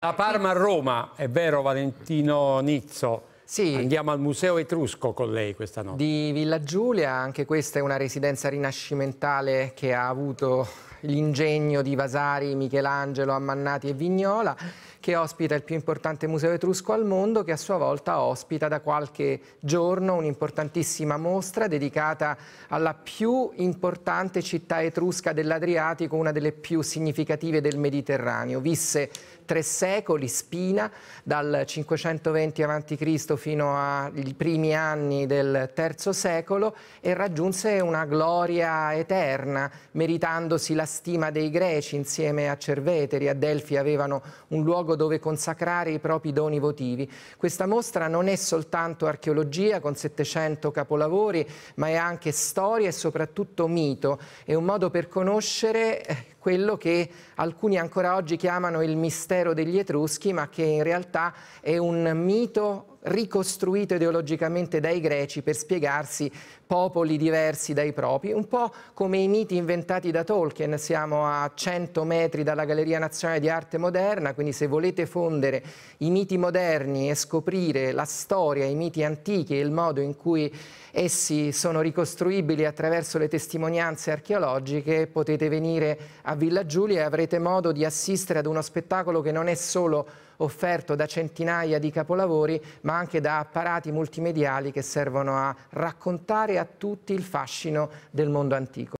La Parma a Roma, è vero Valentino Nizzo? Sì. Andiamo al Museo Etrusco con lei questa notte. Di Villa Giulia, anche questa è una residenza rinascimentale che ha avuto l'ingegno di Vasari, Michelangelo, Ammannati e Vignola, che ospita il più importante museo etrusco al mondo, che a sua volta ospita da qualche giorno un'importantissima mostra dedicata alla più importante città etrusca dell'Adriatico, una delle più significative del Mediterraneo. Visse tre secoli, Spina, dal 520 avanti Cristo fino ai primi anni del III secolo e raggiunse una gloria eterna, meritandosi la stima dei greci insieme a Cerveteri. A Delfi avevano un luogo dove consacrare i propri doni votivi. Questa mostra non è soltanto archeologia con 700 capolavori, ma è anche storia e soprattutto mito. È un modo per conoscere eh, quello che alcuni ancora oggi chiamano il mistero degli Etruschi, ma che in realtà è un mito ricostruito ideologicamente dai greci per spiegarsi popoli diversi dai propri, un po' come i miti inventati da Tolkien, siamo a 100 metri dalla Galleria Nazionale di Arte Moderna, quindi se volete fondere i miti moderni e scoprire la storia, i miti antichi e il modo in cui essi sono ricostruibili attraverso le testimonianze archeologiche, potete venire a Villa Giulia e avrete modo di assistere ad uno spettacolo che non è solo offerto da centinaia di capolavori, ma anche da apparati multimediali che servono a raccontare a tutti il fascino del mondo antico.